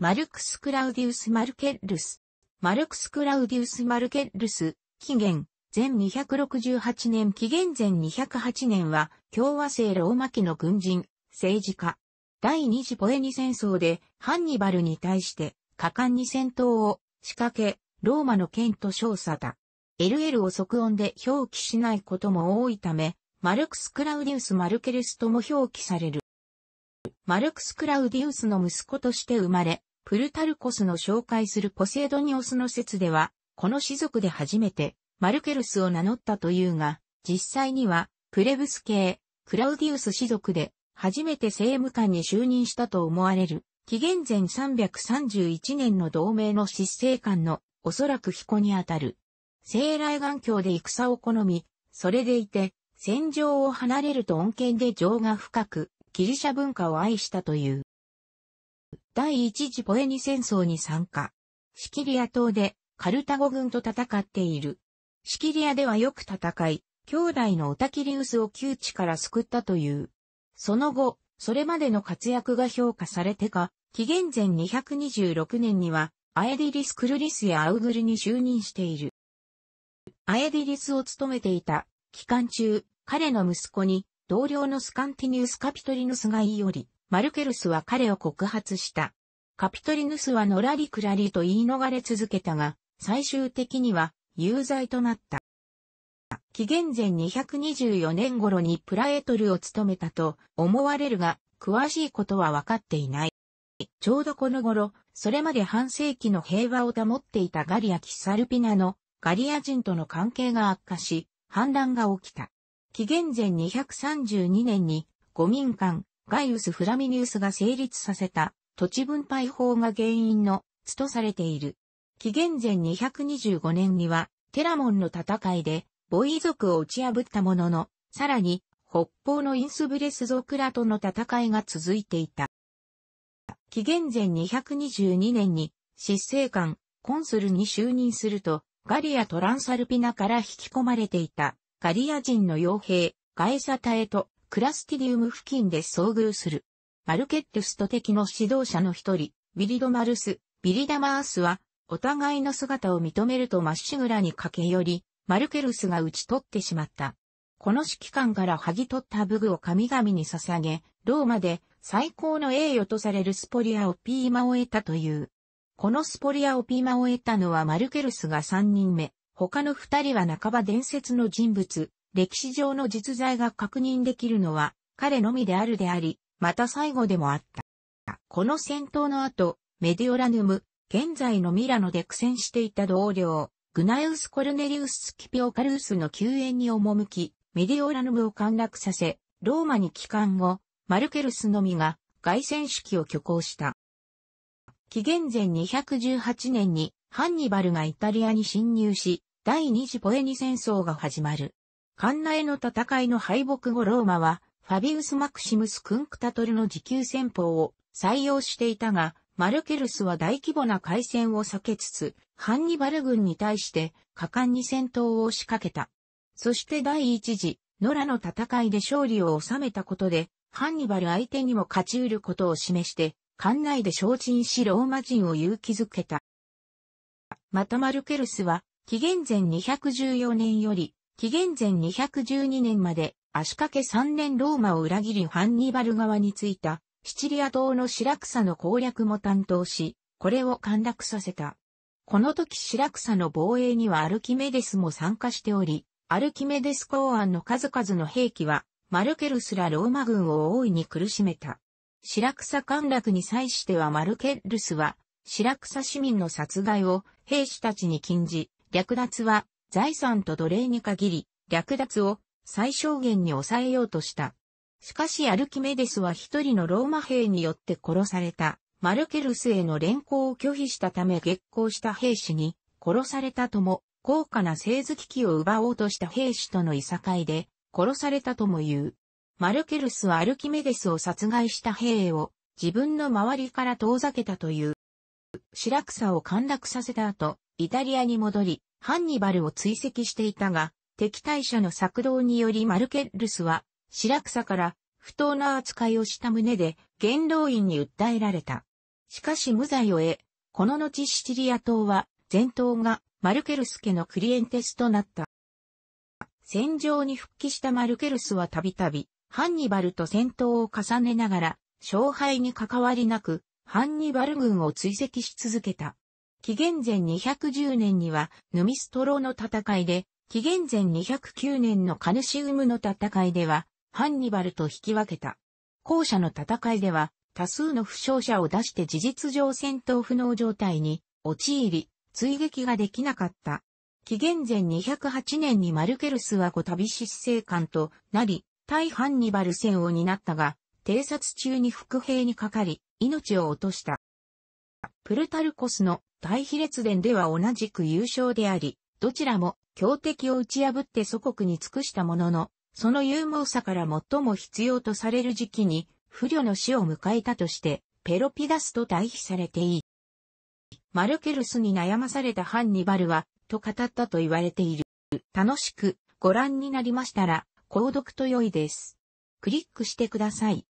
マルクス・クラウディウス・マルケッルス。マルクス・クラウディウス・マルケッルス、紀元、前268年紀元前208年は、共和制ローマ期の軍人、政治家。第二次ポエニ戦争で、ハンニバルに対して、果敢に戦闘を仕掛け、ローマの剣と称さた。LL を即音で表記しないことも多いため、マルクス・クラウディウス・マルケルスとも表記される。マルクス・クラウディウスの息子として生まれ、プルタルコスの紹介するポセイドニオスの説では、この氏族で初めてマルケルスを名乗ったというが、実際にはプレブス系クラウディウス氏族で初めて政務官に就任したと思われる、紀元前331年の同盟の執政官のおそらく彦にあたる。聖来眼鏡で戦を好み、それでいて、戦場を離れると恩恵で情が深く、ギリシャ文化を愛したという。第一次ポエニ戦争に参加。シキリア島でカルタゴ軍と戦っている。シキリアではよく戦い、兄弟のオタキリウスを窮地から救ったという。その後、それまでの活躍が評価されてか、紀元前226年には、アエディリス・クルリスやアウグルに就任している。アエディリスを務めていた期間中、彼の息子に同僚のスカンティニウス・カピトリヌスが言い寄り、マルケルスは彼を告発した。カピトリヌスはのらりくらりと言い逃れ続けたが、最終的には有罪となった。紀元前224年頃にプラエトルを務めたと思われるが、詳しいことは分かっていない。ちょうどこの頃、それまで半世紀の平和を保っていたガリア・キサルピナのガリア人との関係が悪化し、反乱が起きた。紀元前232年に、五民間、ガイウス・フラミニウスが成立させた土地分配法が原因のつとされている。紀元前225年にはテラモンの戦いでボイ族を打ち破ったものの、さらに北方のインスブレス族らとの戦いが続いていた。紀元前222年に執政官、コンスルに就任すると、ガリア・トランサルピナから引き込まれていたガリア人の傭兵、ガエサタエとクラスティディウム付近で遭遇する。マルケッテスと敵の指導者の一人、ビリドマルス、ビリダマースは、お互いの姿を認めるとまっしぐらに駆け寄り、マルケルスが討ち取ってしまった。この指揮官から剥ぎ取った武具を神々に捧げ、ローマで最高の栄誉とされるスポリアをピーマを得たという。このスポリアをピーマを得たのはマルケルスが3人目、他の2人は半ば伝説の人物、歴史上の実在が確認できるのは彼のみであるであり、また最後でもあった。この戦闘の後、メディオラヌム、現在のミラノで苦戦していた同僚、グナエウス・コルネリウス・スキピオ・カルースの救援に赴き、メディオラヌムを陥落させ、ローマに帰還後、マルケルスのみが外戦式を挙行した。紀元前218年にハンニバルがイタリアに侵入し、第二次ポエニ戦争が始まる。カンナエの戦いの敗北後ローマは、ファビウス・マクシムス・クンクタトルの持久戦法を採用していたが、マルケルスは大規模な海戦を避けつつ、ハンニバル軍に対して果敢に戦闘を仕掛けた。そして第一次、野良の戦いで勝利を収めたことで、ハンニバル相手にも勝ち得ることを示して、艦内で昇進しローマ人を勇気づけた。またマルケルスは、紀元前214年より、紀元前212年まで足掛け3年ローマを裏切りハンニバル側についたシチリア島のシラクサの攻略も担当し、これを陥落させた。この時シラクサの防衛にはアルキメデスも参加しており、アルキメデス公安の数々の兵器は、マルケルスらローマ軍を大いに苦しめた。シラクサ陥落に際してはマルケルスは、シラクサ市民の殺害を兵士たちに禁じ、略奪は財産と奴隷に限り、略奪を最小限に抑えようとした。しかしアルキメデスは一人のローマ兵によって殺された、マルケルスへの連行を拒否したため激行した兵士に殺されたとも、高価な製図機器を奪おうとした兵士とのいさかいで殺されたとも言う。マルケルスはアルキメデスを殺害した兵を自分の周りから遠ざけたという。シラクサを陥落させた後、イタリアに戻り、ハンニバルを追跡していたが、敵対者の策動によりマルケッルスは、白草から不当な扱いをした旨で、元老院に訴えられた。しかし無罪を得、この後シチリア島は、前頭がマルケルス家のクリエンテスとなった。戦場に復帰したマルケルスはたびたび、ハンニバルと戦闘を重ねながら、勝敗に関わりなく、ハンニバル軍を追跡し続けた。紀元前210年にはヌミストロの戦いで、紀元前209年のカヌシウムの戦いでは、ハンニバルと引き分けた。後者の戦いでは、多数の負傷者を出して事実上戦闘不能状態に陥り、追撃ができなかった。紀元前208年にマルケルスはご旅執政官となり、対ハンニバル戦を担ったが、偵察中に伏兵にかかり、命を落とした。プルタルコスの大比列伝では同じく優勝であり、どちらも強敵を打ち破って祖国に尽くしたものの、その勇猛さから最も必要とされる時期に、不慮の死を迎えたとして、ペロピダスと対比されていい。マルケルスに悩まされたハンニバルは、と語ったと言われている。楽しくご覧になりましたら、購読と良いです。クリックしてください。